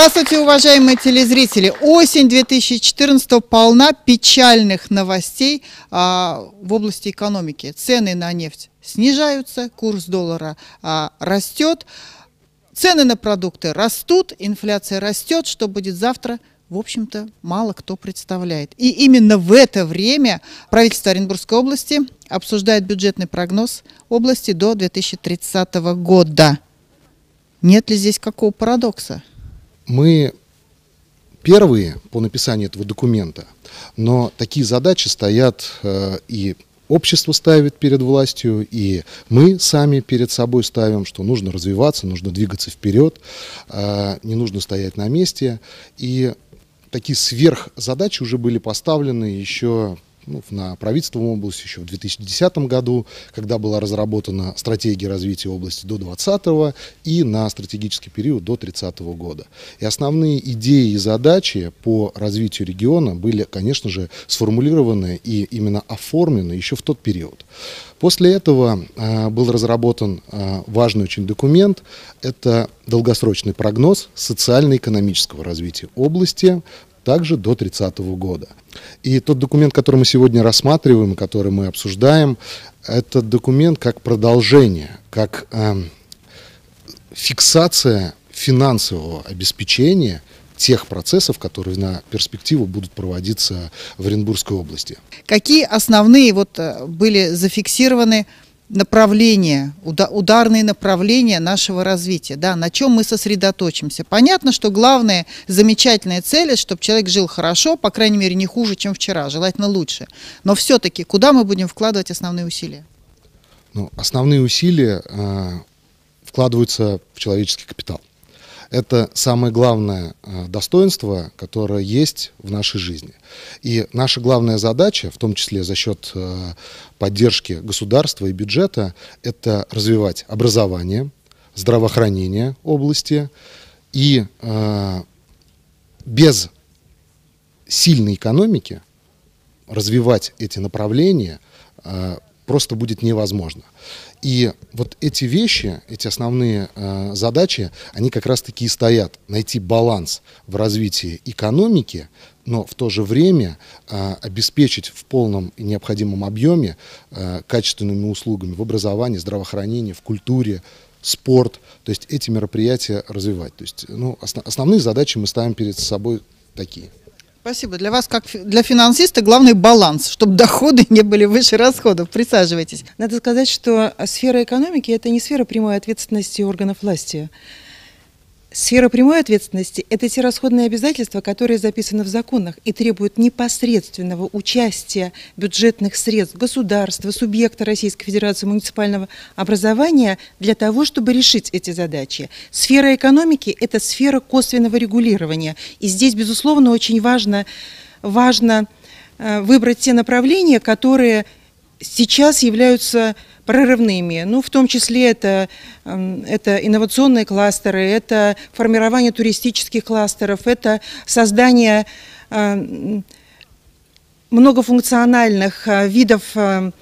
Здравствуйте, уважаемые телезрители! Осень 2014 полна печальных новостей а, в области экономики. Цены на нефть снижаются, курс доллара а, растет, цены на продукты растут, инфляция растет. Что будет завтра? в общем-то, мало кто представляет. И именно в это время правительство Оренбургской области обсуждает бюджетный прогноз области до 2030 года. Нет ли здесь какого парадокса? мы первые по написанию этого документа, но такие задачи стоят э, и общество ставит перед властью, и мы сами перед собой ставим, что нужно развиваться, нужно двигаться вперед, э, не нужно стоять на месте. И такие сверхзадачи уже были поставлены еще ну, на правительство области еще в 2010 году, когда была разработана стратегия развития области до 2020 и на стратегический период до 30 года. И основные идеи и задачи по развитию региона были, конечно же, сформулированы и именно оформлены еще в тот период. После этого э, был разработан э, важный очень документ. Это долгосрочный прогноз социально-экономического развития области также до 30 года. И тот документ, который мы сегодня рассматриваем, который мы обсуждаем, это документ как продолжение, как э, фиксация финансового обеспечения тех процессов, которые на перспективу будут проводиться в Оренбургской области. Какие основные вот э, были зафиксированы направления, ударные направления нашего развития, да, на чем мы сосредоточимся. Понятно, что главная замечательная цель, чтобы человек жил хорошо, по крайней мере, не хуже, чем вчера, желательно лучше. Но все-таки куда мы будем вкладывать основные усилия? Ну, основные усилия э, вкладываются в человеческий капитал. Это самое главное э, достоинство, которое есть в нашей жизни. И наша главная задача, в том числе за счет э, поддержки государства и бюджета, это развивать образование, здравоохранение области и э, без сильной экономики развивать эти направления просто будет невозможно. И вот эти вещи, эти основные э, задачи, они как раз-таки и стоят. Найти баланс в развитии экономики, но в то же время э, обеспечить в полном и необходимом объеме э, качественными услугами в образовании, здравоохранении, в культуре, спорт. То есть эти мероприятия развивать. То есть ну, основ, основные задачи мы ставим перед собой такие. Спасибо. Для вас, как для финансиста, главный баланс, чтобы доходы не были выше расходов. Присаживайтесь. Надо сказать, что сфера экономики – это не сфера прямой ответственности органов власти. Сфера прямой ответственности – это те расходные обязательства, которые записаны в законах и требуют непосредственного участия бюджетных средств государства, субъекта Российской Федерации муниципального образования для того, чтобы решить эти задачи. Сфера экономики – это сфера косвенного регулирования. И здесь, безусловно, очень важно, важно э, выбрать те направления, которые сейчас являются прорывными. Ну, в том числе это, эм, это инновационные кластеры, это формирование туристических кластеров, это создание эм, многофункциональных э, видов эм,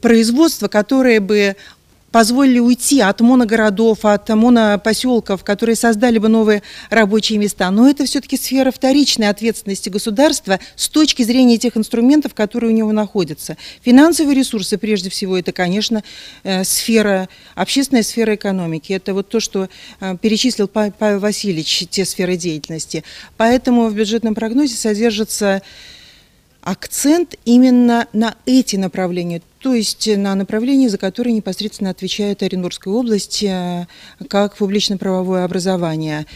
производства, которые бы позволили уйти от моногородов, от монопоселков, которые создали бы новые рабочие места. Но это все-таки сфера вторичной ответственности государства с точки зрения тех инструментов, которые у него находятся. Финансовые ресурсы, прежде всего, это, конечно, э, сфера, общественная сфера экономики. Это вот то, что э, перечислил Павел Васильевич, те сферы деятельности. Поэтому в бюджетном прогнозе содержится акцент именно на эти направления, то есть на направлении, за которое непосредственно отвечает Оренбургская область, э, как публично-правовое образование.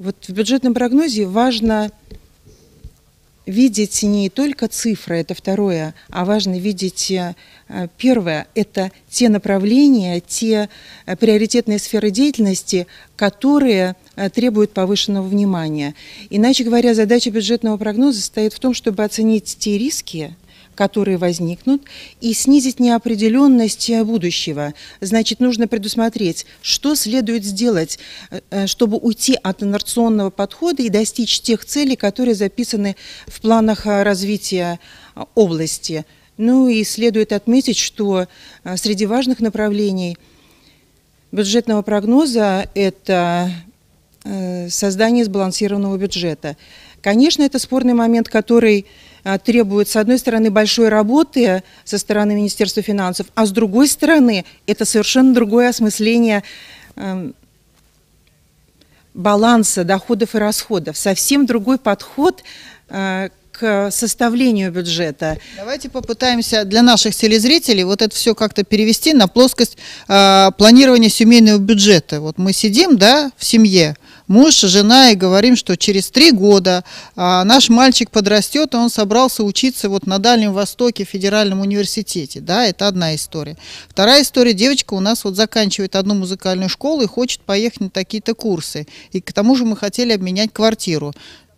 Вот в бюджетном прогнозе важно видеть не только цифры, это второе, а важно видеть э, первое, это те направления, те э, приоритетные сферы деятельности, которые требуют повышенного внимания. Иначе говоря, задача бюджетного прогноза состоит в том, чтобы оценить те риски, которые возникнут, и снизить неопределенность э, будущего. Значит, нужно предусмотреть, что следует сделать, э, э, чтобы уйти от инерционного подхода и достичь тех целей, которые записаны в планах развития области. Ну и следует отметить, что среди важных направлений бюджетного прогноза это создание сбалансированного бюджета. Конечно, это спорный момент, который а, требует, с одной стороны, большой работы со стороны Министерства финансов, а с другой стороны, это совершенно другое осмысление эм, баланса доходов и расходов, совсем другой подход э, к составлению бюджета. Давайте попытаемся для наших телезрителей вот это все как-то перевести на плоскость э, планирования семейного бюджета. Вот мы сидим, да, в семье, муж, и жена, и говорим, что через три года а, наш мальчик подрастет, и он собрался учиться вот на Дальнем Востоке в федеральном университете, да, это одна история. Вторая история, девочка у нас вот заканчивает одну музыкальную школу и хочет поехать на такие-то курсы, и к тому же мы хотели обменять квартиру.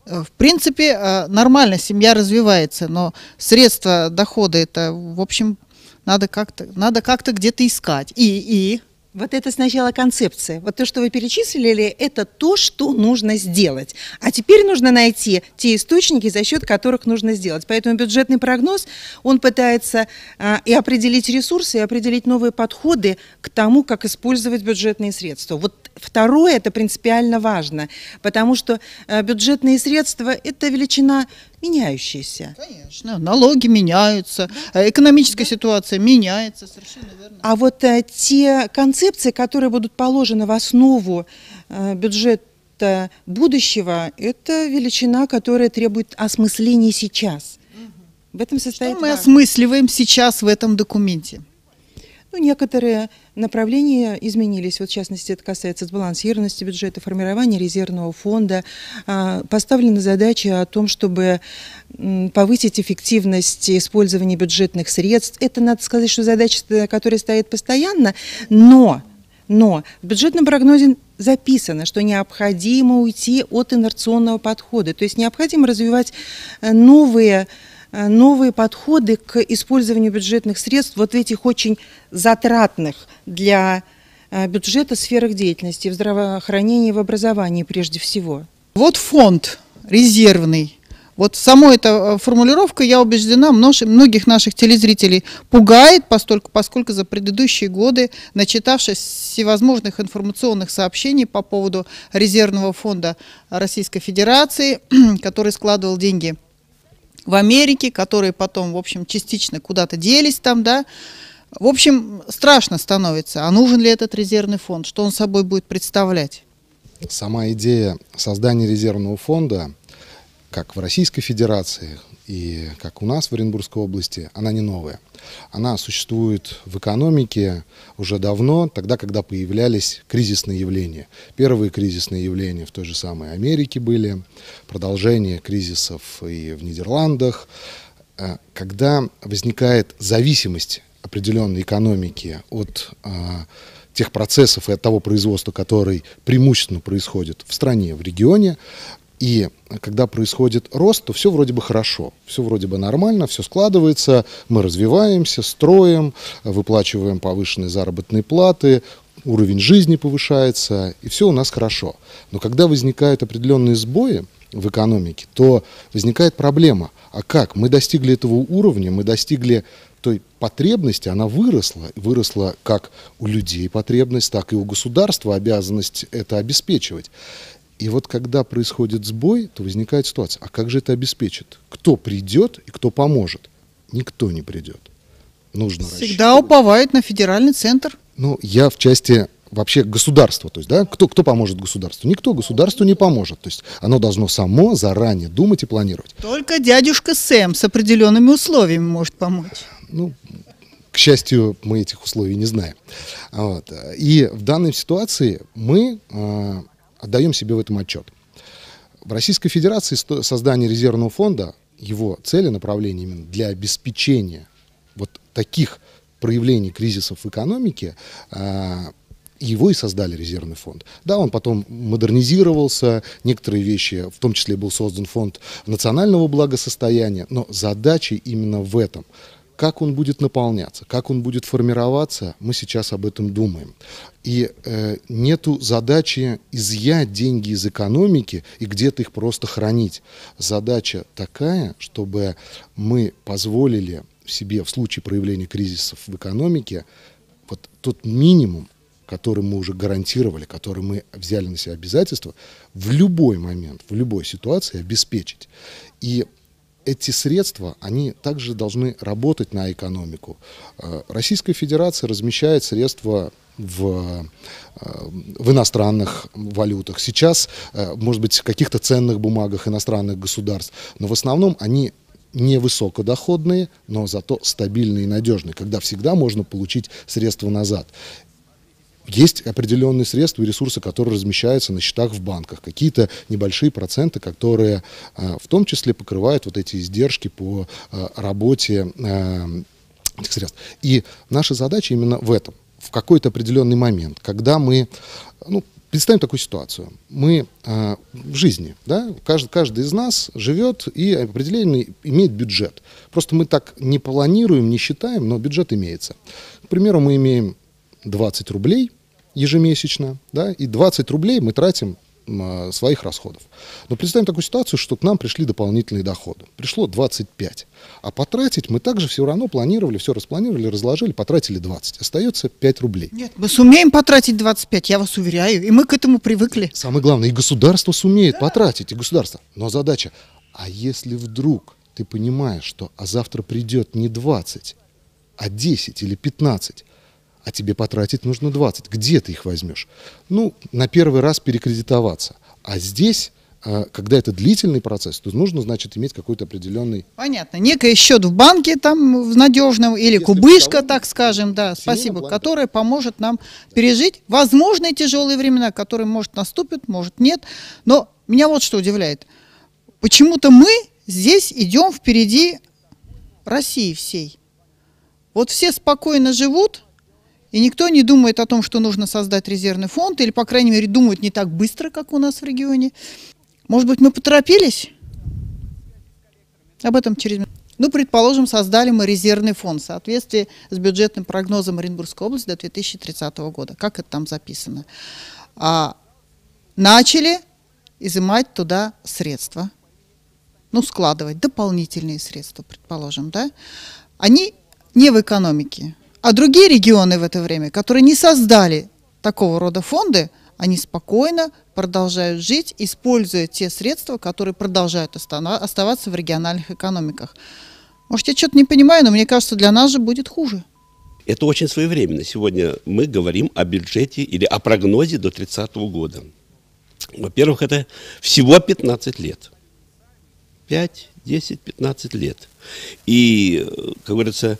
Э, в принципе, э, нормально семья развивается, но средства дохода это, в общем, надо как-то, надо как-то где-то искать. И, и вот это сначала концепция. Вот то, что вы перечислили, это то, что нужно сделать. А теперь нужно найти те источники, за счет которых нужно сделать. Поэтому бюджетный прогноз, он пытается а, и определить ресурсы, и определить новые подходы к тому, как использовать бюджетные средства. Вот Второе, это принципиально важно, потому что э, бюджетные средства – это величина меняющаяся. Конечно, налоги меняются, да. Э, экономическая да. ситуация меняется, совершенно верно. А вот а, те концепции, которые будут положены в основу а, бюджета будущего, это величина, которая требует осмысления сейчас. Угу. В этом состоит Что мы важно. осмысливаем сейчас в этом документе? Ну, некоторые направления изменились. Вот, в частности, это касается сбалансированности бюджета, формирования резервного фонда. А, поставлена задача о том, чтобы повысить эффективность использования бюджетных средств. Это, надо сказать, что задача, которая стоит постоянно, но но в бюджетном прогнозе записано, что необходимо уйти от инерционного подхода, то есть необходимо развивать э, новые Э, новые подходы к использованию бюджетных средств вот в этих очень затратных для э, бюджета сферах деятельности, в здравоохранении, в образовании прежде всего. Вот фонд резервный. Вот само эта э, формулировка, я убеждена, многих наших телезрителей пугает, поскольку, поскольку за предыдущие годы, начитавшись всевозможных информационных сообщений по поводу резервного фонда Российской Федерации, который складывал деньги в Америке, которые потом, в общем, частично куда-то делись там, да. В общем, страшно становится, а нужен ли этот резервный фонд, что он собой будет представлять? Сама идея создания резервного фонда, как в Российской Федерации, и как у нас в Оренбургской области, она не новая. Она существует в экономике уже давно, тогда, когда появлялись кризисные явления. Первые кризисные явления в той же самой Америке были, продолжение кризисов и в Нидерландах. Э, когда возникает зависимость определенной экономики от э, тех процессов и от того производства, который преимущественно происходит в стране, в регионе, и когда происходит рост, то все вроде бы хорошо, все вроде бы нормально, все складывается, мы развиваемся, строим, выплачиваем повышенные заработные платы, уровень жизни повышается, и все у нас хорошо. Но когда возникают определенные сбои в экономике, то возникает проблема. А как? Мы достигли этого уровня, мы достигли той потребности, она выросла. Выросла как у людей потребность, так и у государства обязанность это обеспечивать. И вот когда происходит сбой, то возникает ситуация, а как же это обеспечит? Кто придет и кто поможет? Никто не придет. Нужно Всегда уповают на федеральный центр. Ну, я в части вообще государства, то есть, да, кто, кто поможет государству? Никто государству не поможет, то есть оно должно само заранее думать и планировать. Только дядюшка Сэм с определенными условиями может помочь. Ну, к счастью, мы этих условий не знаем. Вот. И в данной ситуации мы а, отдаем себе в этом отчет. В Российской Федерации создание резервного фонда, его цели, направления именно для обеспечения вот таких проявлений кризисов в экономике, а, его и создали резервный фонд. Да, он потом модернизировался, некоторые вещи, в том числе был создан фонд национального благосостояния, но задача именно в этом – как он будет наполняться, как он будет формироваться, мы сейчас об этом думаем. И э, нету задачи изъять деньги из экономики и где-то их просто хранить. Задача такая, чтобы мы позволили себе в случае проявления кризисов в экономике вот тот минимум, который мы уже гарантировали, который мы взяли на себя обязательство, в любой момент, в любой ситуации обеспечить. И эти средства, они также должны работать на экономику. Э, Российская Федерация размещает средства в, э, в иностранных валютах. Сейчас, э, может быть, в каких-то ценных бумагах иностранных государств, но в основном они невысокодоходные, но зато стабильные и надежные, когда всегда можно получить средства назад есть определенные средства и ресурсы, которые размещаются на счетах в банках, какие-то небольшие проценты, которые а, в том числе покрывают вот эти издержки по а, работе а, этих средств. И наша задача именно в этом, в какой-то определенный момент, когда мы, ну, Представим такую ситуацию. Мы э, в жизни, да, каждый, каждый из нас живет и определенный имеет бюджет. Просто мы так не планируем, не считаем, но бюджет имеется. К примеру, мы имеем 20 рублей ежемесячно, да, и 20 рублей мы тратим а, своих расходов. Но представим такую ситуацию, что к нам пришли дополнительные доходы. Пришло 25. А потратить мы также все равно планировали, все распланировали, разложили, потратили 20. Остается 5 рублей. Нет, мы сумеем потратить 25, я вас уверяю. И мы к этому привыкли. Самое главное, и государство сумеет да. потратить, и государство. Но задача, а если вдруг ты понимаешь, что а завтра придет не 20, а 10 или 15, а тебе потратить нужно 20. Где ты их возьмешь? Ну, на первый раз перекредитоваться. А здесь а, когда это длительный процесс, то нужно, значит, иметь какой-то определенный... Понятно. Некий счет в банке там в надежном, или Если кубышка, так скажем, да, спасибо, план, которая да. поможет нам да. пережить возможные тяжелые времена, которые, может, наступят, может, нет. Но меня вот что удивляет. Почему-то мы здесь идем впереди России всей. Вот все спокойно живут, и никто не думает о том, что нужно создать резервный фонд, или, по крайней мере, думают не так быстро, как у нас в регионе. Может быть, мы поторопились? Об этом через ну, предположим, создали мы резервный фонд в соответствии с бюджетным прогнозом Оренбургской области до 2030 года. Как это там записано? А, начали изымать туда средства, ну, складывать дополнительные средства, предположим, да? Они не в экономике, а другие регионы в это время, которые не создали такого рода фонды, они спокойно продолжают жить, используя те средства, которые продолжают оставаться в региональных экономиках. Может, я что-то не понимаю, но мне кажется, для нас же будет хуже. Это очень своевременно. Сегодня мы говорим о бюджете или о прогнозе до 30 года. Во-первых, это всего 15 лет. 5, 10, 15 лет. И, э, как говорится,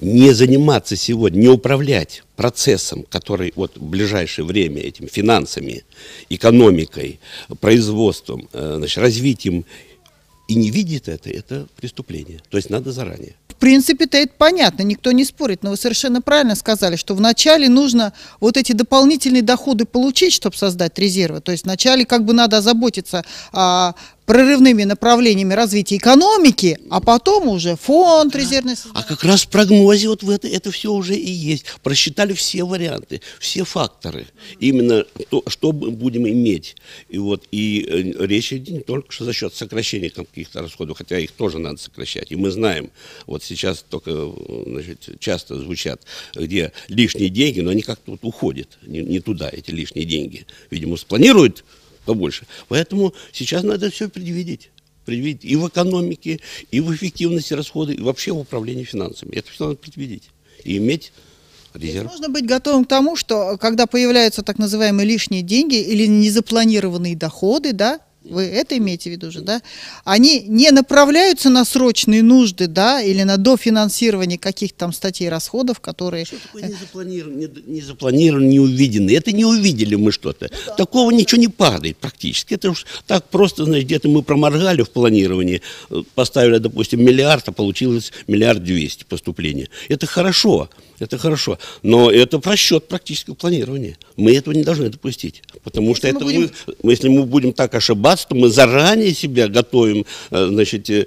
не заниматься сегодня, не управлять процессом, который вот в ближайшее время этим финансами, экономикой, производством, э, значит, развитием и не видит это, это преступление. То есть надо заранее. В принципе-то это понятно, никто не спорит, но вы совершенно правильно сказали, что вначале нужно вот эти дополнительные доходы получить, чтобы создать резервы. То есть вначале как бы надо озаботиться о а, прорывными направлениями развития экономики, а потом уже фонд резервный. А как раз в прогнозе вот в это, это все уже и есть. Просчитали все варианты, все факторы. Именно то, что мы будем иметь. И вот и э, речь идет не только что за счет сокращения каких-то расходов, хотя их тоже надо сокращать. И мы знаем, вот сейчас только э, значит, часто звучат, где лишние деньги, но они как-то вот уходят не, не туда, эти лишние деньги. Видимо, спланируют побольше. Поэтому сейчас надо все предвидеть. Предвидеть и в экономике, и в эффективности расходы, и вообще в управлении финансами. Это все надо предвидеть и иметь резерв. Здесь нужно быть готовым к тому, что когда появляются так называемые лишние деньги или незапланированные доходы, да, вы это имеете в виду же, да, они не направляются на срочные нужды, да, или на дофинансирование каких-то там статей расходов, которые... Что такое э, не не, не, не увидено? Это не увидели мы что-то. Ну да. Такого ничего не падает практически. Это уж так просто, значит, где-то мы проморгали в планировании, э, поставили, допустим, миллиард, а получилось миллиард двести поступления. Это хорошо это хорошо. Но это просчет практического планирования. Мы этого не должны допустить. Потому если что это будем... мы, если мы будем так ошибаться, то мы заранее себя готовим, э, значит, э,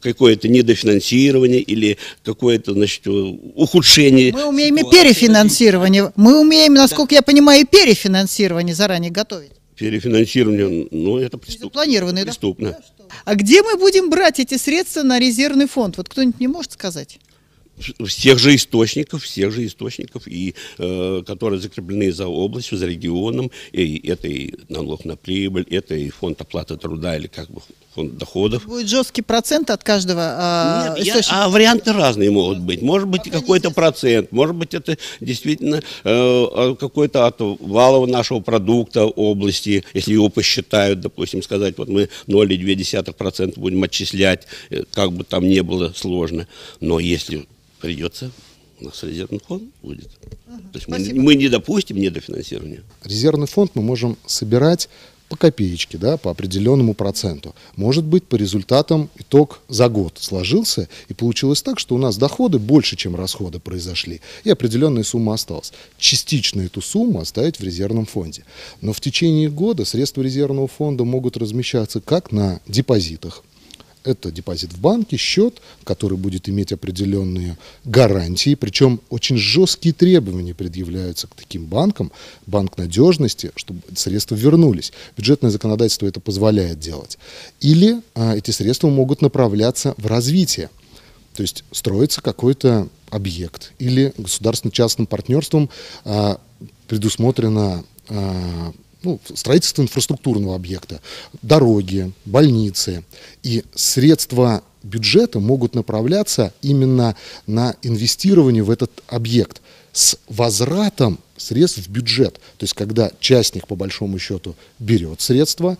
какое-то недофинансирование или какое-то, значит, э, ухудшение. Мы умеем ситуации. и перефинансирование. Мы умеем, насколько да. я понимаю, и перефинансирование заранее готовить. Перефинансирование, ну, это преступ... планированное, преступно. Да? А где мы будем брать эти средства на резервный фонд? Вот кто-нибудь не может сказать? всех же источников, всех же источников, и, э, которые закреплены за областью, за регионом, и, это и налог на прибыль, это и фонд оплаты труда или как бы фонд доходов. Будет жесткий процент от каждого э, Нет, источника? Я, а варианты разные могут быть. Ну, может быть какой-то процент, может быть это действительно э, а какой-то от валового нашего продукта области, если его посчитают, допустим, сказать, вот мы 0,2% будем отчислять, э, как бы там не было сложно. Но если придется у нас резервный фонд будет. Угу. То есть мы, мы не допустим недофинансирования. Резервный фонд мы можем собирать по копеечке, да, по определенному проценту. Может быть, по результатам итог за год сложился, и получилось так, что у нас доходы больше, чем расходы произошли, и определенная сумма осталась. Частично эту сумму оставить в резервном фонде. Но в течение года средства резервного фонда могут размещаться как на депозитах, это депозит в банке, счет, который будет иметь определенные гарантии, причем очень жесткие требования предъявляются к таким банкам, банк надежности, чтобы средства вернулись. Бюджетное законодательство это позволяет делать. Или а, эти средства могут направляться в развитие. То есть строится какой-то объект или государственно-частным партнерством а, предусмотрено а, ну, строительство инфраструктурного объекта, дороги, больницы. И средства бюджета могут направляться именно на инвестирование в этот объект с возвратом средств в бюджет. То есть, когда частник, по большому счету, берет средства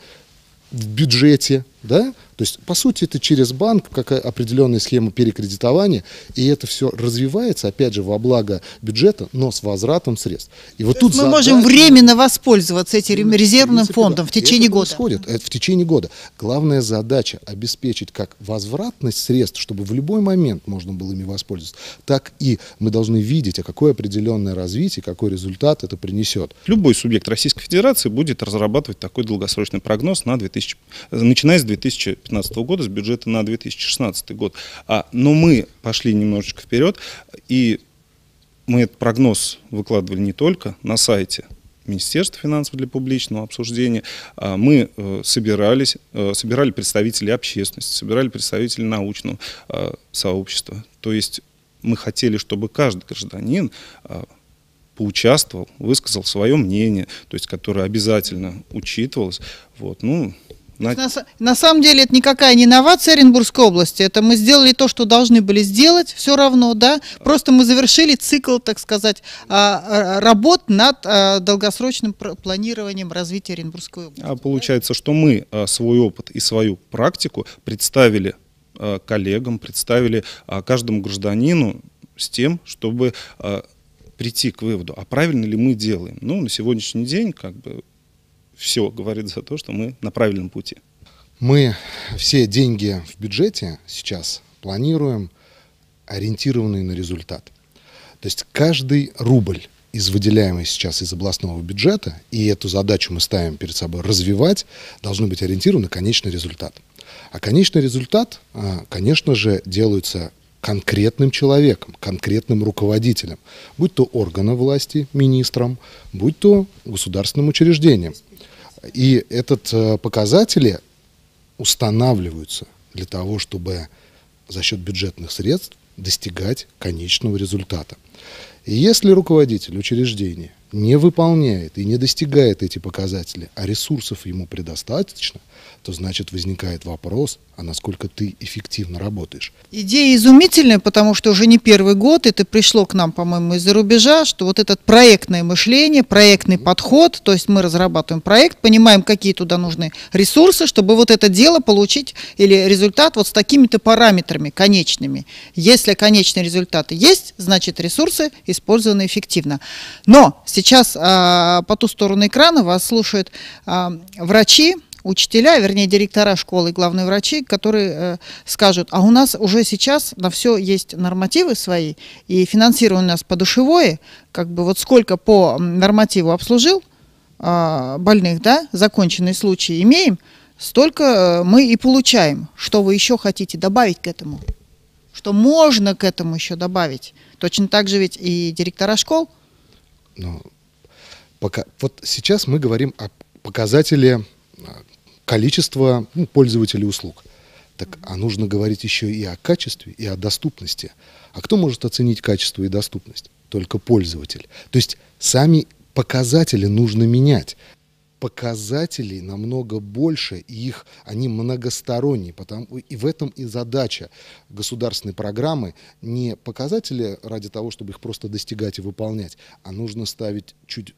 в бюджете, да? То есть, по сути, это через банк, какая определенная схема перекредитования, и это все развивается, опять же, во благо бюджета, но с возвратом средств. И вот тут мы задача... можем временно воспользоваться ну, этим резервным фондом в течение это года. Происходит, это в течение года. Главная задача обеспечить как возвратность средств, чтобы в любой момент можно было ими воспользоваться, так и мы должны видеть, а какое определенное развитие, какой результат это принесет. Любой субъект Российской Федерации будет разрабатывать такой долгосрочный прогноз на 2000, начиная с 2015 года, с бюджета на 2016 год. А, но мы пошли немножечко вперед, и мы этот прогноз выкладывали не только на сайте Министерства финансов для публичного обсуждения. А мы э, собирались, э, собирали представителей общественности, собирали представителей научного э, сообщества. То есть мы хотели, чтобы каждый гражданин поучаствовал, высказал свое мнение, то есть которое обязательно учитывалось. Вот, ну, на... На, на самом деле это никакая не инновация Оренбургской области, это мы сделали то, что должны были сделать, все равно, да, просто мы завершили цикл, так сказать, а, а, работ над а, долгосрочным планированием развития Оренбургской области. А получается, что мы свой опыт и свою практику представили коллегам, представили каждому гражданину с тем, чтобы прийти к выводу, а правильно ли мы делаем. Ну, на сегодняшний день как бы все говорит за то, что мы на правильном пути. Мы все деньги в бюджете сейчас планируем ориентированные на результат. То есть каждый рубль из выделяемой сейчас из областного бюджета, и эту задачу мы ставим перед собой развивать, должны быть ориентированы на конечный результат. А конечный результат, э, конечно же, делается конкретным человеком, конкретным руководителем, будь то органа власти, министром, будь то государственным учреждением. И этот э, показатели устанавливаются для того, чтобы за счет бюджетных средств достигать конечного результата. И если руководитель учреждения не выполняет и не достигает эти показатели, а ресурсов ему предостаточно, то значит возникает вопрос, а насколько ты эффективно работаешь. Идея изумительная, потому что уже не первый год, это пришло к нам, по-моему, из-за рубежа, что вот этот проектное мышление, проектный mm-hmm. подход, то есть мы разрабатываем проект, понимаем, какие туда нужны ресурсы, чтобы вот это дело получить или результат вот с такими-то параметрами конечными. Если конечные результаты есть, значит ресурсы использованы эффективно. Но сейчас Сейчас а, по ту сторону экрана вас слушают а, врачи, учителя, вернее, директора школы и главные врачи, которые э, скажут, а у нас уже сейчас на все есть нормативы свои, и финансирование у нас подушевое, как бы вот сколько по нормативу обслужил э, больных, да, законченные случаи имеем, столько э, мы и получаем. Что вы еще хотите добавить к этому? Что можно к этому еще добавить? Точно так же ведь и директора школ – но ну, пока, вот сейчас мы говорим о показателе э, количества ну, пользователей услуг. Так, а нужно говорить еще и о качестве, и о доступности. А кто может оценить качество и доступность? Только пользователь. То есть сами показатели нужно менять показателей намного больше, и их, они многосторонние. Потому, и в этом и задача государственной программы не показатели ради того, чтобы их просто достигать и выполнять, а нужно ставить чуть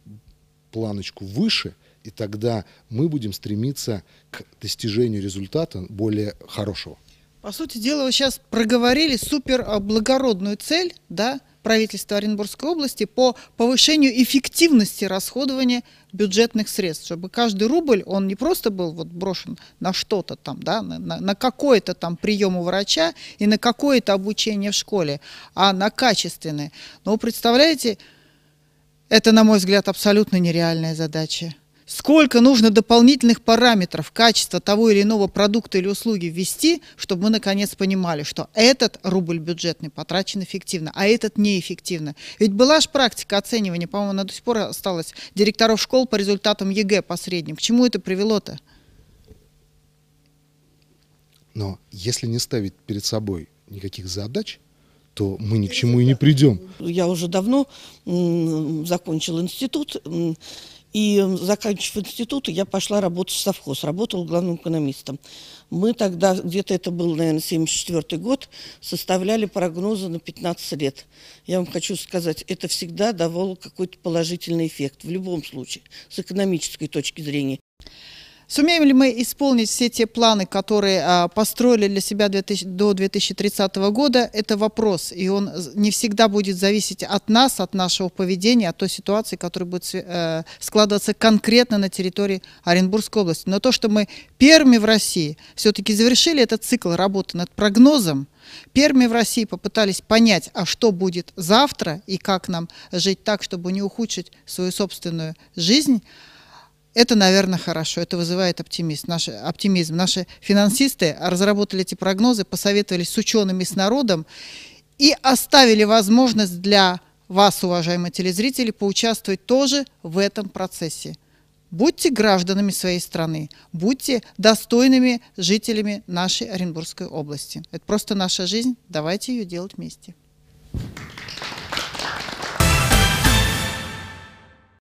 планочку выше, и тогда мы будем стремиться к достижению результата более хорошего. По сути дела, вы сейчас проговорили супер а, благородную цель, да, правительства Оренбургской области по повышению эффективности расходования бюджетных средств, чтобы каждый рубль, он не просто был вот брошен на что-то там, да, на, на, какое-то там прием у врача и на какое-то обучение в школе, а на качественное. Но вы представляете, это, на мой взгляд, абсолютно нереальная задача. Сколько нужно дополнительных параметров качества того или иного продукта или услуги ввести, чтобы мы наконец понимали, что этот рубль бюджетный потрачен эффективно, а этот неэффективно. Ведь была же практика оценивания, по-моему, она до сих пор осталась, директоров школ по результатам ЕГЭ по средним. К чему это привело-то? Но если не ставить перед собой никаких задач, то мы ни к чему и не придем. Я уже давно закончил институт и заканчивая институт, я пошла работать в совхоз, работала главным экономистом. Мы тогда, где-то это был, наверное, 74 год, составляли прогнозы на 15 лет. Я вам хочу сказать, это всегда давало какой-то положительный эффект, в любом случае, с экономической точки зрения. Сумеем ли мы исполнить все те планы, которые а, построили для себя 2000, до 2030 года, это вопрос. И он не всегда будет зависеть от нас, от нашего поведения, от той ситуации, которая будет э, складываться конкретно на территории Оренбургской области. Но то, что мы первыми в России все-таки завершили этот цикл работы над прогнозом, Первыми в России попытались понять, а что будет завтра и как нам жить так, чтобы не ухудшить свою собственную жизнь, это, наверное, хорошо, это вызывает оптимизм. Наш оптимизм. Наши финансисты разработали эти прогнозы, посоветовались с учеными, с народом и оставили возможность для вас, уважаемые телезрители, поучаствовать тоже в этом процессе. Будьте гражданами своей страны, будьте достойными жителями нашей Оренбургской области. Это просто наша жизнь, давайте ее делать вместе. Thank you.